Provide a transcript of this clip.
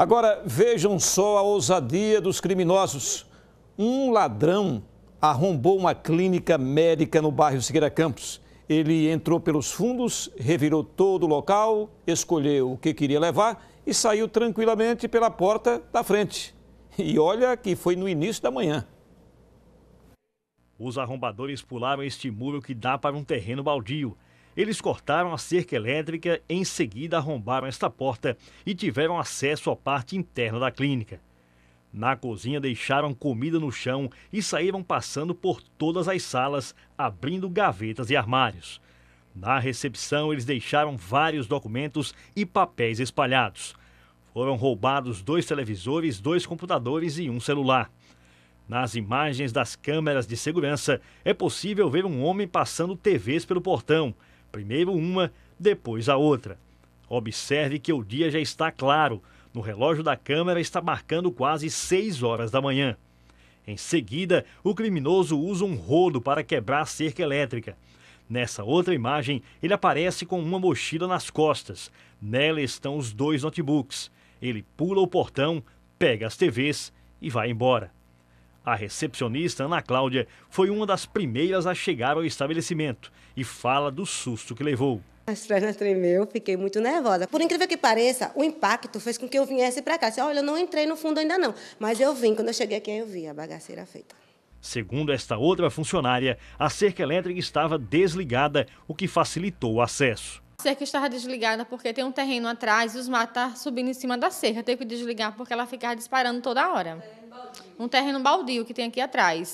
Agora vejam só a ousadia dos criminosos. Um ladrão arrombou uma clínica médica no bairro Siqueira Campos. Ele entrou pelos fundos, revirou todo o local, escolheu o que queria levar e saiu tranquilamente pela porta da frente. E olha que foi no início da manhã. Os arrombadores pularam este muro que dá para um terreno baldio. Eles cortaram a cerca elétrica, em seguida arrombaram esta porta e tiveram acesso à parte interna da clínica. Na cozinha deixaram comida no chão e saíram passando por todas as salas, abrindo gavetas e armários. Na recepção, eles deixaram vários documentos e papéis espalhados. Foram roubados dois televisores, dois computadores e um celular. Nas imagens das câmeras de segurança, é possível ver um homem passando TVs pelo portão, Primeiro uma, depois a outra. Observe que o dia já está claro. No relógio da câmera está marcando quase 6 horas da manhã. Em seguida, o criminoso usa um rodo para quebrar a cerca elétrica. Nessa outra imagem, ele aparece com uma mochila nas costas. Nela estão os dois notebooks. Ele pula o portão, pega as TVs e vai embora. A recepcionista Ana Cláudia foi uma das primeiras a chegar ao estabelecimento e fala do susto que levou. As pernas tremeu, fiquei muito nervosa. Por incrível que pareça, o impacto fez com que eu viesse para cá. Disse, Olha, eu não entrei no fundo ainda não, mas eu vim. Quando eu cheguei aqui, eu vi a bagaceira feita. Segundo esta outra funcionária, a cerca elétrica estava desligada, o que facilitou o acesso. A cerca estava desligada porque tem um terreno atrás e os matas tá subindo em cima da cerca. Teve que desligar porque ela ficava disparando toda hora. Um terreno baldio que tem aqui atrás.